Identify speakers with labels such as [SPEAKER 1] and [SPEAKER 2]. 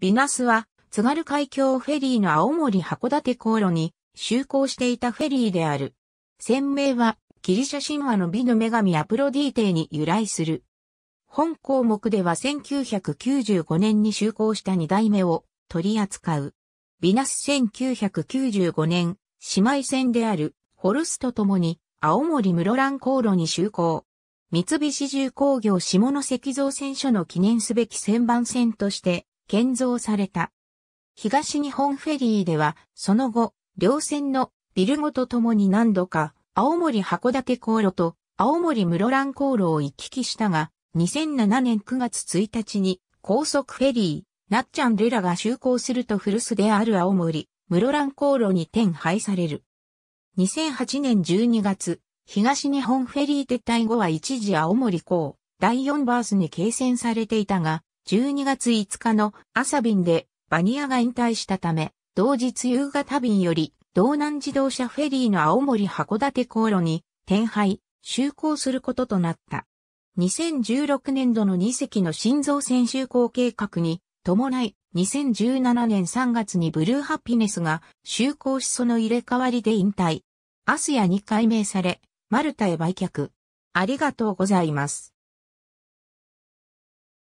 [SPEAKER 1] ビナ
[SPEAKER 2] スは、津軽海峡フェリーの青森函館航路に就航していたフェリーである。船名は、ギリシャ神話の美の女神アプロディーテに由来する。本項目では1995年に就航した二代目を取り扱う。ビナス1995年、姉妹船であるホルスと共に青森室蘭航路に就航。三菱重工業下関造船所の記念すべき船番船として建造された。東日本フェリーでは、その後、両線のビルごとともに何度か、青森函館航路と青森室蘭航路を行き来したが、2007年9月1日に高速フェリー、なっちゃんルラが就航すると古巣である青森、室蘭航路に転廃される。2008年12月、東日本フェリー撤退後は一時青森港、第4バースに掲戦されていたが、12月5日の朝便でバニアが引退したため、同日夕方便より道南自動車フェリーの青森函館航路に転廃、就航することとなった。2016年度の2隻の新造船就航計画に伴い、2017年3月にブルーハピネスが就航しその入れ替わりで引退。アスヤに改名され、マルタへ売却。ありがとうございます。